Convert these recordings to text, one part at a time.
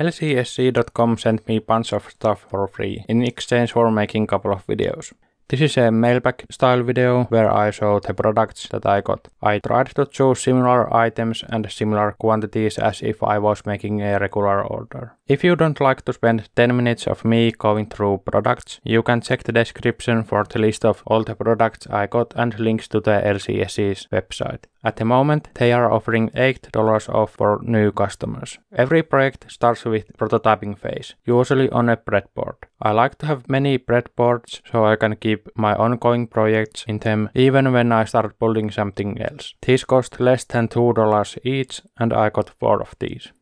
LCSC.com sent me bunch of stuff for free in exchange for making couple of videos. This is a mailbag style video where I show the products that I got. I tried to choose similar items and similar quantities as if I was making a regular order. If you don't like to spend 10 minutes of me going through products, you can check the description for the list of all the products I got and links to the LCSC's website. At the moment, they are offering $8 off for new customers. Every project starts with prototyping phase, usually on a breadboard. I like to have many breadboards so I can keep my ongoing projects in them even when I start building something else. These cost less than $2 each and I got 4 of these.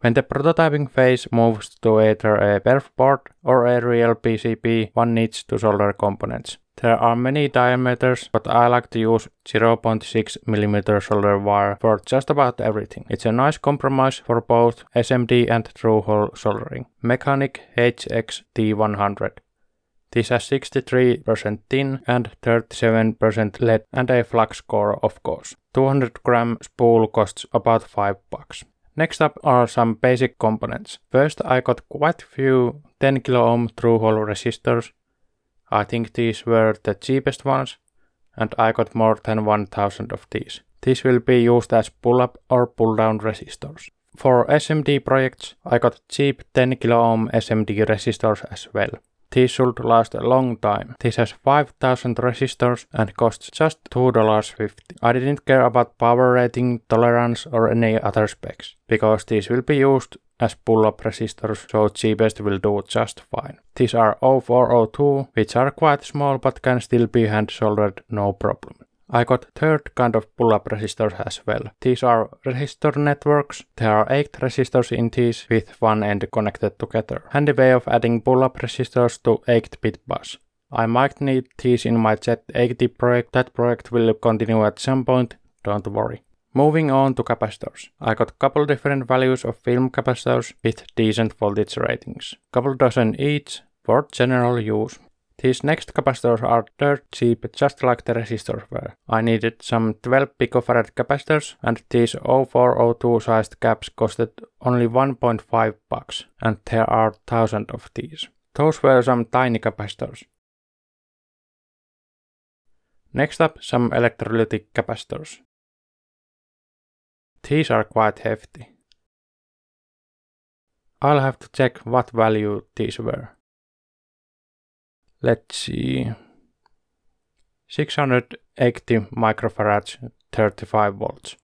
When the prototyping phase moves to either a perf board or a real PCB, one needs to solder components. There are many diameters, but I like to use 0.6 mm solder wire for just about everything. It's a nice compromise for both SMD and through hole soldering. Mechanic HXT100. This has 63% tin and 37% lead and a flux core of course. 200 gram spool costs about 5 bucks. Next up are some basic components. First I got quite few 10 kilo ohm through hole resistors, I think these were the cheapest ones, and I got more than 1000 of these. These will be used as pull-up or pull-down resistors. For SMD projects, I got cheap 10 kilo ohm SMD resistors as well. This should last a long time. This has 5000 resistors and costs just $2.50. I didn't care about power rating, tolerance or any other specs, because these will be used as pull-up resistors, so cheapest will do just fine. These are 0402, which are quite small but can still be hand soldered no problem. I got third kind of pull-up resistors as well. These are resistor networks. There are 8 resistors in these with one end connected together. Handy way of adding pull-up resistors to 8-bit bus. I might need these in my Z80 project. That project will continue at some point, don't worry. Moving on to capacitors. I got couple different values of film capacitors with decent voltage ratings. Couple dozen each for general use. These next capacitors are dirt cheap just like the resistors were. I needed some 12 picofarad capacitors and these 0402 sized caps costed only 1.5 bucks and there are thousands of these. Those were some tiny capacitors. Next up some electrolytic capacitors. These are quite hefty. I'll have to check what value these were let's see 680 microfarads 35 volts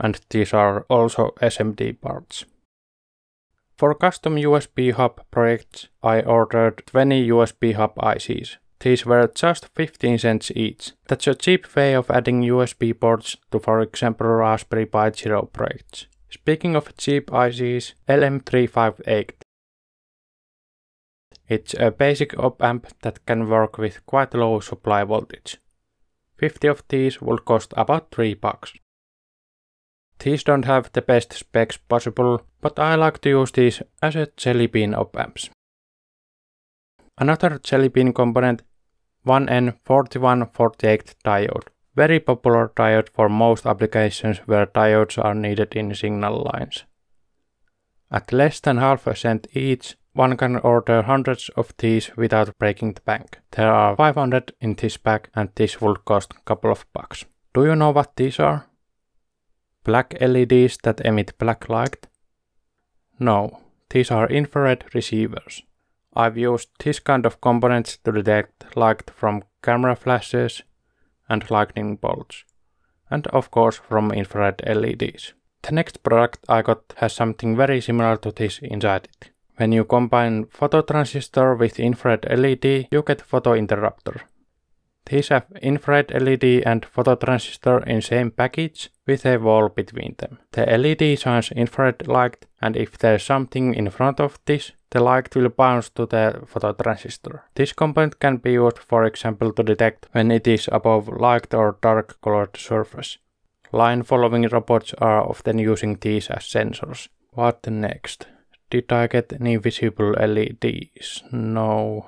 and these are also SMD parts. For custom USB hub projects I ordered 20 USB hub ICs. These were just 15 cents each. That's a cheap way of adding USB ports to for example Raspberry Pi Zero projects. Speaking of cheap ICs, LM358 it's a basic op-amp that can work with quite low supply voltage. 50 of these will cost about 3 bucks. These don't have the best specs possible, but I like to use these as a Jelly Bean op-amps. Another Jelly Bean component, 1N4148 diode. Very popular diode for most applications where diodes are needed in signal lines. At less than half a cent each, one can order hundreds of these without breaking the bank. There are 500 in this pack and this will cost couple of bucks. Do you know what these are? Black LEDs that emit black light? No, these are infrared receivers. I've used this kind of components to detect light from camera flashes and lightning bolts, and of course from infrared LEDs. The next product I got has something very similar to this inside it. When you combine phototransistor with infrared LED, you get photointerrupter. These have infrared LED and phototransistor in same package with a wall between them. The LED shines infrared light and if there's something in front of this, the light will bounce to the phototransistor. This component can be used for example to detect when it is above light or dark colored surface. Line following robots are often using these as sensors. What next? Did I get any visible LEDs? No.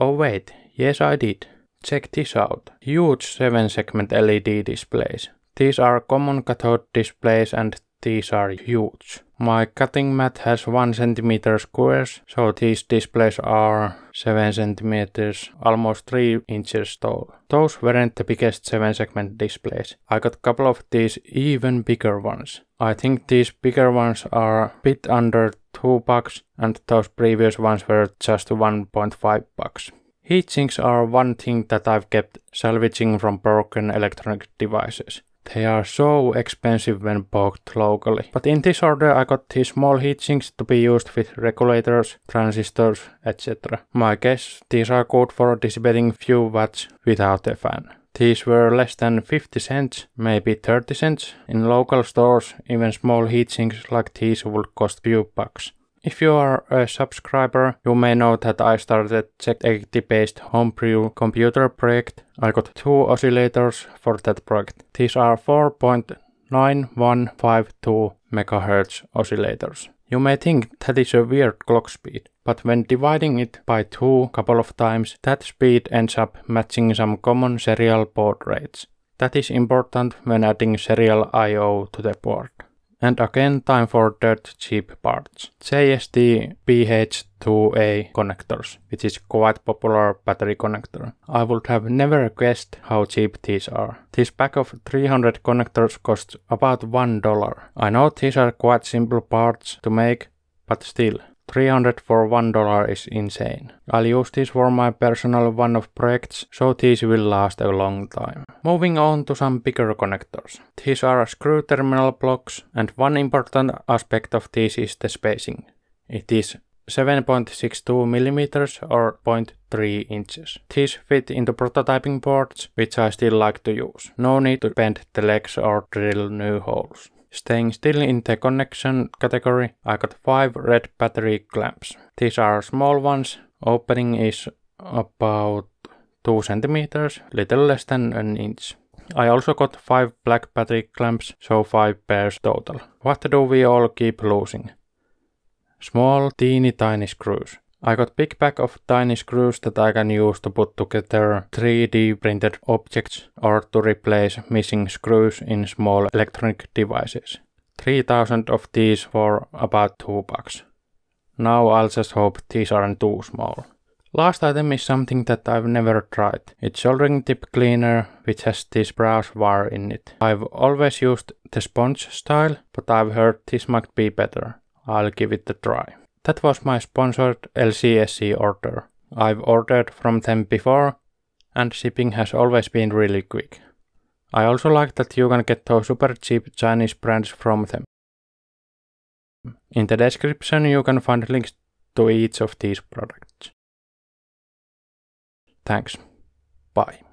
Oh wait, yes I did. Check this out. Huge 7 segment LED displays. These are common cathode displays and these are huge. My cutting mat has 1 cm squares, so these displays are 7 cm, almost 3 inches tall. Those weren't the biggest 7 segment displays. I got couple of these even bigger ones. I think these bigger ones are a bit under 2 bucks and those previous ones were just 1.5 bucks. Heat sinks are one thing that I've kept salvaging from broken electronic devices. They are so expensive when bought locally. But in this order I got these small heatsinks to be used with regulators, transistors, etc. My guess these are good for dissipating few watts without a fan. These were less than 50 cents, maybe 30 cents. In local stores, even small heat sinks like these would cost few bucks. If you are a subscriber, you may know that I started Z80 based homebrew computer project. I got two oscillators for that project. These are 4.9152 MHz oscillators. You may think that is a weird clock speed, but when dividing it by two couple of times, that speed ends up matching some common serial port rates. That is important when adding serial I.O. to the board. And again time for dirt cheap parts. JST PH2A connectors, which is quite popular battery connector. I would have never guessed how cheap these are. This pack of 300 connectors costs about $1. I know these are quite simple parts to make, but still, 300 for $1 is insane. I'll use this for my personal one-off projects, so these will last a long time. Moving on to some bigger connectors. These are screw terminal blocks, and one important aspect of this is the spacing. It is 7.62 mm or 0.3 inches. These fit into prototyping boards, which I still like to use. No need to bend the legs or drill new holes. Staying still in the connection category, I got 5 red battery clamps. These are small ones, opening is about 2 centimeters, little less than an inch. I also got 5 black battery clamps, so 5 pairs total. What do we all keep losing? Small teeny tiny screws. I got big pack of tiny screws that I can use to put together 3D printed objects or to replace missing screws in small electronic devices. 3000 of these for about 2 bucks. Now I'll just hope these aren't too small. Last item is something that I've never tried. It's soldering tip cleaner which has this brass wire in it. I've always used the sponge style, but I've heard this might be better. I'll give it a try. That was my sponsored LCSC order. I've ordered from them before, and shipping has always been really quick. I also like that you can get those super cheap Chinese brands from them. In the description you can find links to each of these products. Thanks. Bye.